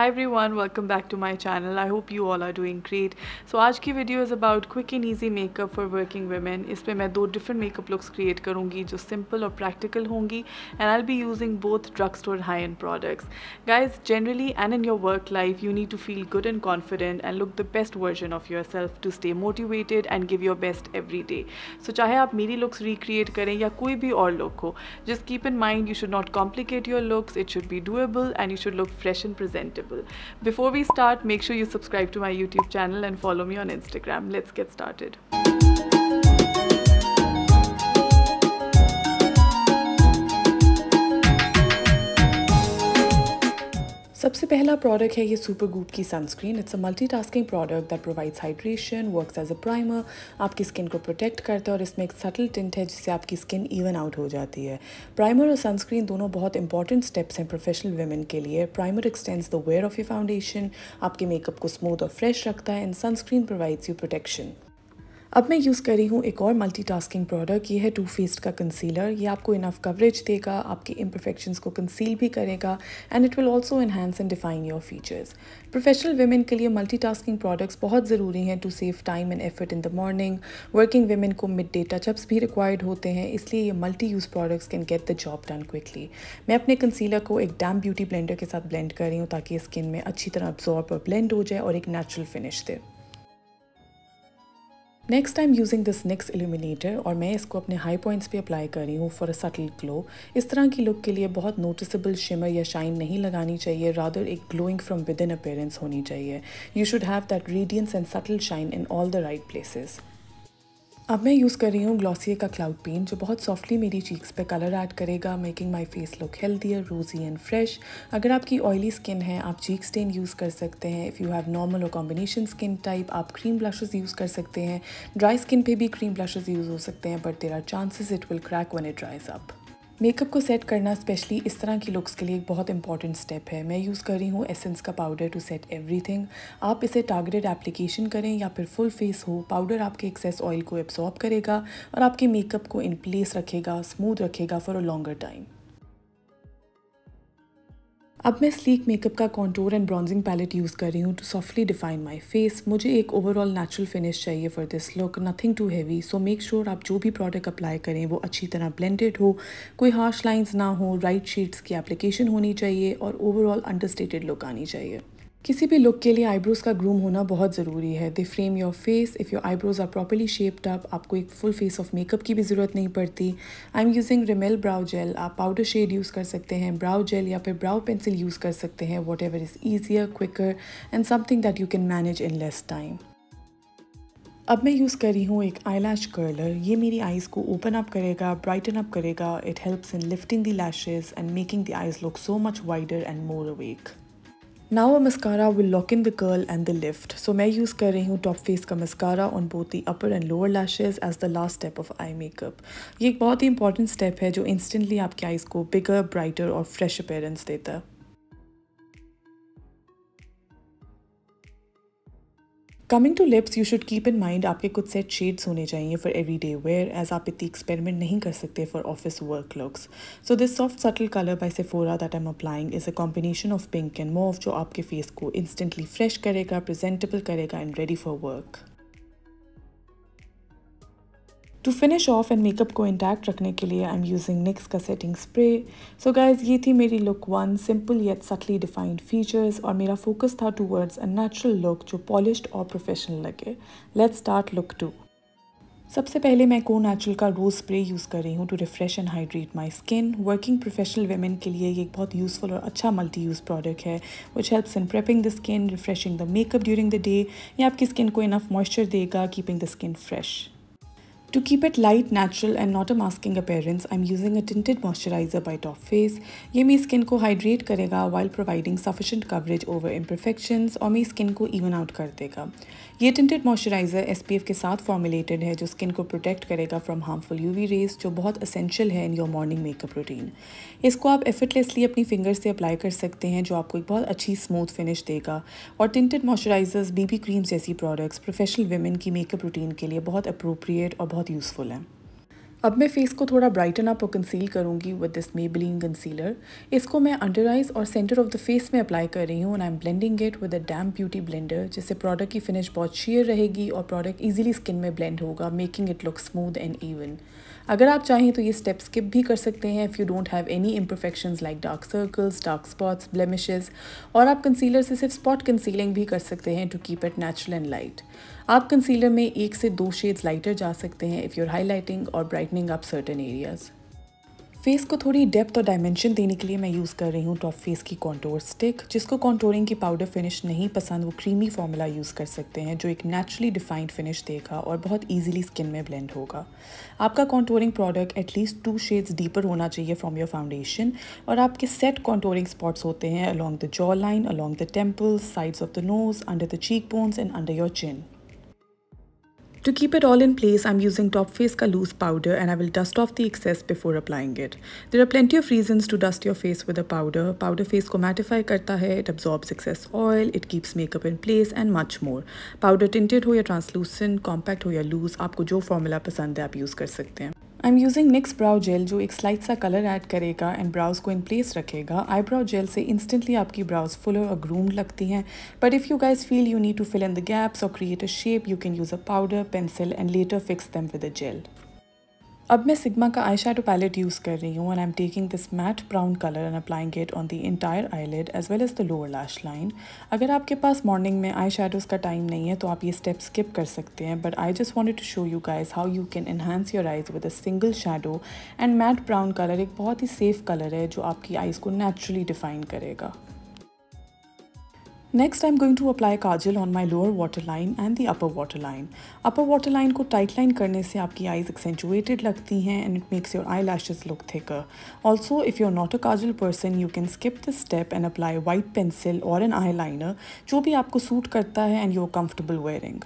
Hi everyone, welcome back to my channel. I hope you all are doing great. So today's video is about quick and easy makeup for working women. इसमें मैं दो different makeup looks create करूँगी जो simple और practical होंगी and I'll be using both drugstore high-end products. Guys, generally and in your work life, you need to feel good and confident and look the best version of yourself to stay motivated and give your best every day. So चाहे आप मेरी looks recreate करें या कोई भी और look just keep in mind you should not complicate your looks. It should be doable and you should look fresh and presentable. Before we start, make sure you subscribe to my YouTube channel and follow me on Instagram. Let's get started. सबसे पहला product है ये super Goop की sunscreen it's a multitasking product that provides hydration works as a primer आपकी skin को protect करता है और इसमें एक सटल टिंट है जिससे आपकी स्किन इवन आउट हो जाती है प्राइमर और सनस्क्रीन दोनों बहुत इंपॉर्टेंट स्टेप्स हैं प्रोफेशनल वेमेन के लिए primer extends the wear of your foundation आपके मेकअप को स्मूथ और फ्रेश रखता है and sunscreen provides you protection अब मैं यूज़ कर रही हूँ एक और मल्टीटास्किंग प्रोडक्ट ये है टू फेस्ड का कंसीलर ये आपको इनफ कवरेज देगा आपके इम्परफेक्शंस को कंसील भी करेगा and it will also enhance and define your features professional women के लिए मल्टीटास्किंग प्रोडक्ट्स बहुत ज़रूरी हैं to save time and effort in the morning working women को मिड डे टचअप्स भी रिक्वायर्ड होते हैं इसलिए ये multi use products can get the job done quickly मैं अपने कंसीलर को एक डैम ब्यूटी ब्लेंडर के साथ ब्लेंड कर रही हूँ ताकि स्किन में अच्छी तरह अब्जॉर्ब और ब्लेंड हो जाए और एक नेचुरल फिनिश दे next time using this Nyx illuminator और मैं इसको अपने हाई पॉइंट्स पे अप्लाई कर रही हूँ फॉर अ सटल ग्लो इस तरह की लुक के लिए बहुत नोटिसबल शिमर या शाइन नहीं लगानी चाहिए रादर एक glowing from within appearance होनी चाहिए you should have that radiance and subtle shine in all the right places अब मैं यूज़ कर रही हूँ ग्लॉसियर का क्लाउड पेंट जो बहुत सॉफ्टली मेरी चीक्स पे कलर ऐड करेगा making my face look healthier rosy and fresh अगर आपकी ऑयली स्किन है आप चीक स्टेन यूज़ कर सकते हैं इफ़ यू हैव नॉर्मल और कॉम्बिनेशन स्किन टाइप आप क्रीम ब्लशेज़ यूज़ कर सकते हैं ड्राई स्किन पे भी क्रीम ब्लशेज़ यूज़ हो सकते हैं but there are chances it will crack once it dries up makeup को सेट करना स्पेशली इस तरह की लुक्स के लिए एक बहुत इंपॉर्टेंट स्टेप है मैं यूज़ कर रही हूँ एसेंस का पाउडर टू सेट एवरीथिंग आप इसे टारगेटेड एप्लीकेशन करें या फिर फुल फेस हो पाउडर आपके एक्सेस ऑयल को एब्जॉर्ब करेगा और आपके मेकअप को इन प्लेस रखेगा स्मूथ रखेगा फॉर अ लॉन्गर टाइम अब मैं स्लीक मेकअप का contour and bronzing palette use कर रही हूँ to softly define my face मुझे एक ओवरऑल नेचुरल फिनिश चाहिए for this look nothing too heavy so make sure आप जो भी प्रोडक्ट अप्लाई करें वो अच्छी तरह ब्लेंडेड हो कोई हार्श लाइन्स ना हो राइट right शेड्स की एप्लीकेशन होनी चाहिए और ओवरऑल अंडरस्टेटेड लुक आनी चाहिए किसी भी लुक के लिए आईब्रोज़ का ग्रूम होना बहुत ज़रूरी है they frame your face if your eyebrows are properly shaped up आपको एक फुल फेस ऑफ मेकअप की भी ज़रूरत नहीं पड़ती I am using Rimmel brow gel आप पाउडर शेड यूज़ कर सकते हैं ब्राउ जेल या फिर ब्राउ पेंसिल यूज़ कर सकते हैं whatever is easier quicker and something that you can manage in less time अब मैं यूज़ कर रही हूँ एक आई लैश कर्लर ये मेरी आईज़ को ओपन अप करेगा ब्राइटन अप करेगा it helps in lifting the lashes and making the eyes look so much wider and more awake now a mascara will lock in the curl and the lift so मैं use कर रही हूँ top face का mascara on both the upper and lower lashes as the last step of eye makeup ये एक बहुत ही important step है जो इंस्टेंटली आपके आइज़ को बिगर ब्राइटर और फ्रेश अपेयरेंस देता है coming to lips you should keep in mind आपके कुछ सेट शेड्स होने चाहिए for everyday wear as आप इतनी एक्सपेरिमेंट नहीं कर सकते for office work looks so this soft subtle colour by Sephora that I am applying is a combination of pink and mauve जो आपके फेस को इंस्टेंटली फ्रेश करेगा प्रेजेंटेबल करेगा and ready for work to finish off and makeup को intact रखने के लिए आई एम यूजिंग निक्स का सेटिंग स्प्रे सो गाइज ये थी मेरी look one simple yet subtly defined features और मेरा फोकस था टूवर्ड्स अ नेचुरल लुक जो पॉलिश और प्रोफेशनल लगे लेट स्टार्ट लुक टू सबसे पहले मैं को नेचुरल का रोज़ स्प्रे यूज़ कर रही हूँ to refresh and hydrate my skin working professional women के लिए ये एक बहुत यूज़फुल और अच्छा मल्टी यूज़ प्रोडक्ट है which helps in prepping the skin refreshing the makeup during the day या आपकी स्किन को इनफ मॉइस्चर देगा keeping the skin fresh To keep it light, natural and not a masking appearance, I'm using a tinted moisturizer by Top Face. ये मेरी skin को hydrate करेगा while providing sufficient coverage over imperfections और मेरी skin को even out कर देगा ये tinted moisturizer SPF के साथ formulated है जो skin को protect करेगा from harmful UV rays जो बहुत essential है in your morning makeup routine. इसको आप effortlessly अपनी fingers से apply कर सकते हैं जो आपको एक बहुत अच्छी smooth finish देगा और tinted moisturizers BB creams जैसी products professional women की makeup routine के लिए बहुत appropriate और बहुत बहुत यूज़फुल हैं अब मैं फेस को थोड़ा ब्राइटन अप और कंसील करूँगी विद दिस मेबलिन कंसीलर इसको मैं अंडर आइज और सेंटर ऑफ द फेस में अप्लाई कर रही हूँ and I am blending it with a damp beauty blender जिससे प्रोडक्ट की फिनिश बहुत शेयर रहेगी और प्रोडक्ट इजीली स्किन में ब्लेंड होगा making it look smooth and even अगर आप चाहें तो ये स्टेप स्किप भी कर सकते हैं if you don't have any imperfection like dark circles dark spots blemishes और आप कंसीलर से सिर्फ स्पॉट कंसीलिंग भी कर सकते हैं to keep it natural and light आप कंसीलर में एक से दो शेड्स लाइटर जा सकते हैं इफ़ यूर हाईलाइटिंग और brightening up certain areas face को थोड़ी डेप्थ और डायमेंशन देने के लिए मैं यूज़ कर रही हूँ टॉप फेस की कॉन्टोर स्टिक जिसको कॉन्टोरिंग की पाउडर फिनिश नहीं पसंद वो क्रीमी फॉर्मूला यूज़ कर सकते हैं जो एक नेचुरली डिफाइंड फिनिश देगा और बहुत ईजिली स्किन में ब्लेंड होगा आपका contouring product at least two shades deeper होना चाहिए फ्रॉम योर फाउंडेशन और आपके सेट कॉन्टोरिंग स्पॉट्स होते हैं along the jawline along the temples sides of the nose under the cheekbones and under your chin To keep it all in place, I'm using Top Face ka loose powder and I will dust off the excess before applying it. There are plenty of reasons to dust your face with a powder. Powder face ko mattify karta hai, it absorbs excess oil, it keeps makeup in place and much more. Powder tinted ho ya translucent, compact ho ya loose, aapko jo formula pasand hai aap use kar sakte hain. I am using Nyx brow gel जो एक slight सा colour add करेगा and brows को in place रखेगा eyebrow gel से instantly आपकी brows full और groomed लगती हैं but if you guys feel you need to fill in the gaps और create a shape you can use a powder pencil and later fix them with a gel अब मैं sigma का eye shadow palette use कर रही हूँ and I am taking this matte brown colour and applying it on the entire eyelid as well as the lower lash line अगर आपके पास morning में eye shadows का टाइम नहीं है तो आप ये स्टेप स्किप कर सकते हैं but I just wanted to show you guys how you can enhance your eyes with a single shadow and matte brown colour एक बहुत ही सेफ कलर है जो आपकी आइज़ को नेचुरली डिफाइन करेगा next I am going to apply kajal on my lower waterline and the upper waterline upper waterline को tight line करने से आपकी आईज एक्सेंचुएटेड लगती हैं and it makes your eyelashes look thicker also if you are not a kajal person you can skip the step and apply white pencil और an eyeliner जो भी आपको suit करता है and you are comfortable wearing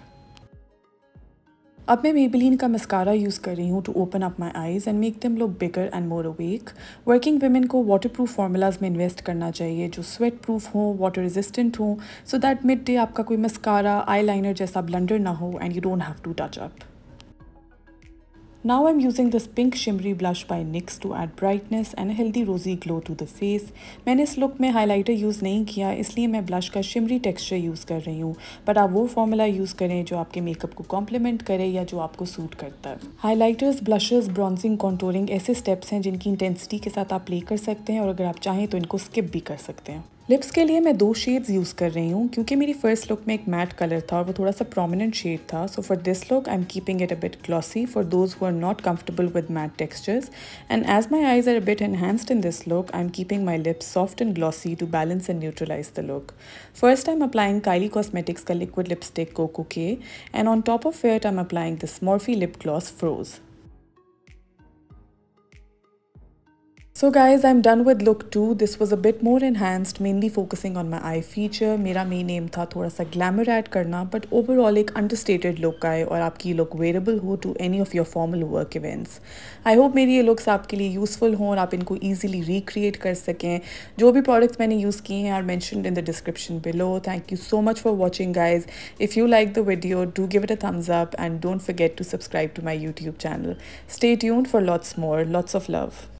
अब मैं Maybelline का mascara use कर रही हूँ to open up my eyes and make them look bigger and more awake working women को वाटर प्रूफ फार्मूलाज में इन्वेस्ट करना चाहिए जो स्वेट प्रूफ हो वाटर रेजिस्टेंट हों सो दैट मिड डे आपका कोई मस्कारा आईलाइनर जैसा ब्लंडर ना हो and you don't have to touch up Now I'm using this pink shimmery blush by NYX to add brightness and a healthy rosy glow to the face. मैंने इस look में highlighter use नहीं किया इसलिए मैं blush का shimmery texture use कर रही हूँ बट आप वो फॉर्मूला यूज़ करें जो आपके मेकअप को कॉम्प्लीमेंट करे या जो आपको सूट करता है हाईलाइटर्स ब्लशेज ब्रॉन्जिंग कॉन्टोरिंग ऐसे स्टेप्स हैं जिनकी इंटेंसिटी के साथ आप प्ले कर सकते हैं और अगर आप चाहें तो इनको स्किप भी कर सकते हैं लिप्स के लिए मैं दो शेड्स यूज़ कर रही हूँ क्योंकि मेरी फर्स्ट लुक में एक मैट कलर था और वो थोड़ा सा प्रोमिनेंट शेड था so for this look I am keeping it a bit glossy for those who are not comfortable with matte textures and as my eyes are a bit enhanced in this look I am keeping my lips soft and glossy to balance and neutralise the look first I am applying Kylie cosmetics का liquid lipstick Koko K and on top of fair I am applying this Morphy lip gloss froze so guys I am done with look two this was a bit more enhanced mainly focusing on my eye feature मेरा main aim था थोड़ा सा glamour add करना but overall एक understated look आए और आपकी ये लुक वेरेबल हो to any of your formal work events I hope मेरी ये लुक्स आपके लिए यूजफुल हों और आप इनको ईजिली रिक्रिएट कर सकें जो भी प्रोडक्ट्स मैंने यूज़ किए हैं are mention in the description below thank you so much for watching guys if you like the video do give it a thumbs up and don't forget to subscribe to my YouTube channel stay tune for lots more lots of love